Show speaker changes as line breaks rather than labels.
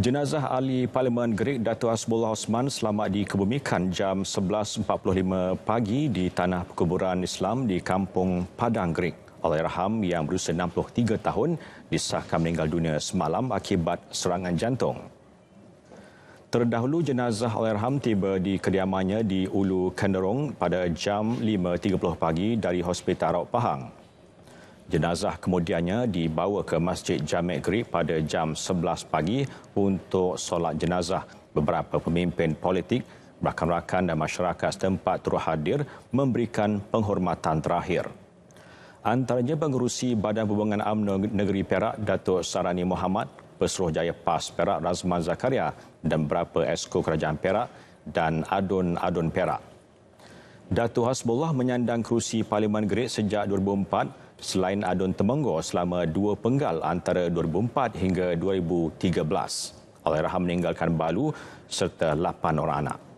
Jenazah ahli Parlimen Gerik Dato' Hasbullah Osman selamat dikebumikan jam 11.45 pagi di Tanah Perkuburan Islam di Kampung Padang Gerik. Allahyarham yang berusia 63 tahun disahkan meninggal dunia semalam akibat serangan jantung. Terdahulu jenazah Allahyarham tiba di kediamannya di Ulu Kenderung pada jam 5.30 pagi dari Hospital Rauk Pahang. Jenazah kemudiannya dibawa ke Masjid Jamek Gerib pada jam 11 pagi untuk solat jenazah. Beberapa pemimpin politik, rakan-rakan dan masyarakat setempat turut hadir memberikan penghormatan terakhir. Antaranya pengurusi Badan Pembangunan UMNO Negeri Perak, Datuk Sarani Muhammad, Pesuruh Jaya PAS Perak Razman Zakaria dan beberapa esko Kerajaan Perak dan Adun-Adun Perak. Datuk Hasbullah menyandang kerusi Parlimen Gerib sejak 2004 selain adun temenggor selama dua penggal antara 2004 hingga 2013. al Alairaham meninggalkan balu serta lapan orang anak.